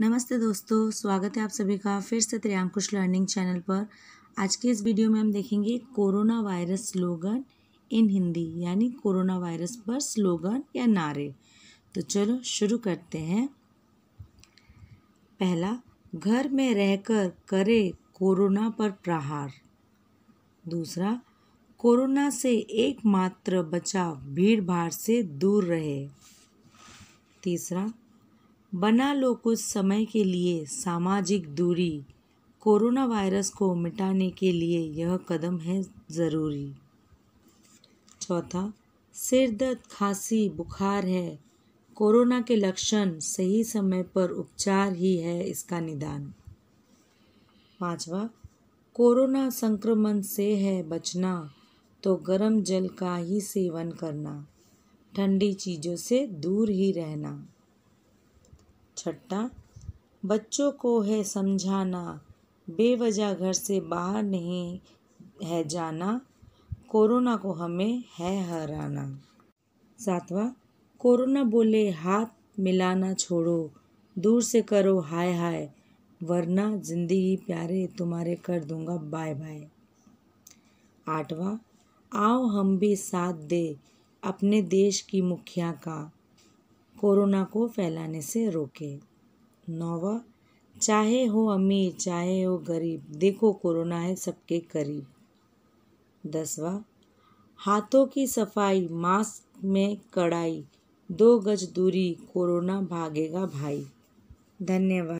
नमस्ते दोस्तों स्वागत है आप सभी का फिर से त्रियांकुश लर्निंग चैनल पर आज के इस वीडियो में हम देखेंगे corona virus slogan in Hindi यानी कोरोना वायरस पर स्लोगन या नारे तो चलो शुरू करते हैं पहला घर में रहकर करे कोरोना पर प्रहार दूसरा कोरोना से एकमात्र बचाव भीड़ भाड़ से दूर रहे तीसरा बना लो कुछ समय के लिए सामाजिक दूरी कोरोना वायरस को मिटाने के लिए यह कदम है ज़रूरी चौथा सिर दर्द खांसी बुखार है कोरोना के लक्षण सही समय पर उपचार ही है इसका निदान पांचवा कोरोना संक्रमण से है बचना तो गर्म जल का ही सेवन करना ठंडी चीज़ों से दूर ही रहना छट्टा बच्चों को है समझाना बेवजह घर से बाहर नहीं है जाना कोरोना को हमें है हराना सातवा कोरोना बोले हाथ मिलाना छोड़ो दूर से करो हाय हाय वरना जिंदगी प्यारे तुम्हारे कर दूंगा बाय बाय आठवा आओ हम भी साथ दे अपने देश की मुखिया का कोरोना को फैलाने से रोके नौवा चाहे हो अमीर चाहे हो गरीब देखो कोरोना है सबके करीब दसवा हाथों की सफाई मास्क में कड़ाई दो गज दूरी कोरोना भागेगा भाई धन्यवाद